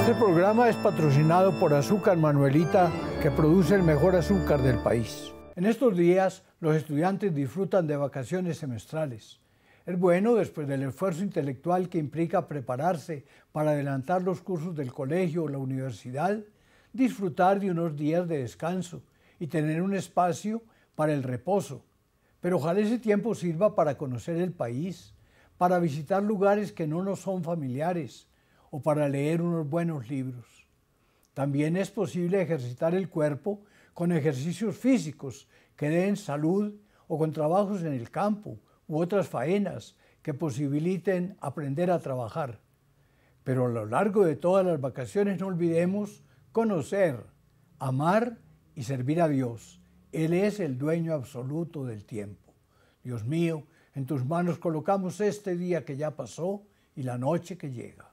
Este programa es patrocinado por Azúcar Manuelita, que produce el mejor azúcar del país. En estos días, los estudiantes disfrutan de vacaciones semestrales. Es bueno, después del esfuerzo intelectual que implica prepararse para adelantar los cursos del colegio o la universidad, disfrutar de unos días de descanso y tener un espacio para el reposo. Pero ojalá ese tiempo sirva para conocer el país, para visitar lugares que no nos son familiares, o para leer unos buenos libros. También es posible ejercitar el cuerpo con ejercicios físicos que den salud o con trabajos en el campo u otras faenas que posibiliten aprender a trabajar. Pero a lo largo de todas las vacaciones no olvidemos conocer, amar y servir a Dios. Él es el dueño absoluto del tiempo. Dios mío, en tus manos colocamos este día que ya pasó y la noche que llega.